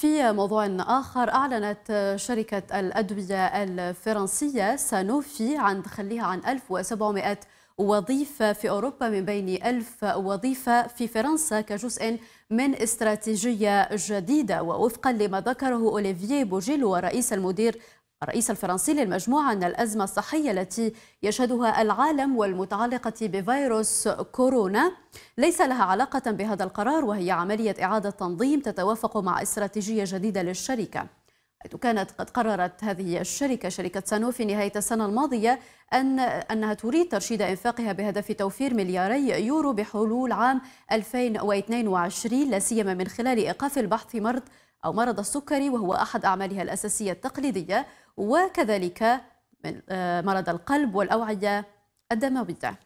في موضوع آخر أعلنت شركة الأدوية الفرنسية سانوفي عن تخليها عن 1700 وظيفة في أوروبا من بين ألف وظيفة في فرنسا كجزء من استراتيجية جديدة ووفقا لما ذكره أوليفييه بوجيلو رئيس المدير الرئيس الفرنسي للمجموعة أن الأزمة الصحية التي يشهدها العالم والمتعلقة بفيروس كورونا ليس لها علاقة بهذا القرار وهي عملية إعادة تنظيم تتوافق مع استراتيجية جديدة للشركة حيث كانت قد قررت هذه الشركة شركة سانوفي نهاية السنة الماضية أن أنها تريد ترشيد إنفاقها بهدف توفير ملياري يورو بحلول عام 2022 لا سيما من خلال إيقاف البحث في مرض أو مرض السكري وهو أحد أعمالها الأساسية التقليدية وكذلك آه، مرض القلب والأوعية الدموية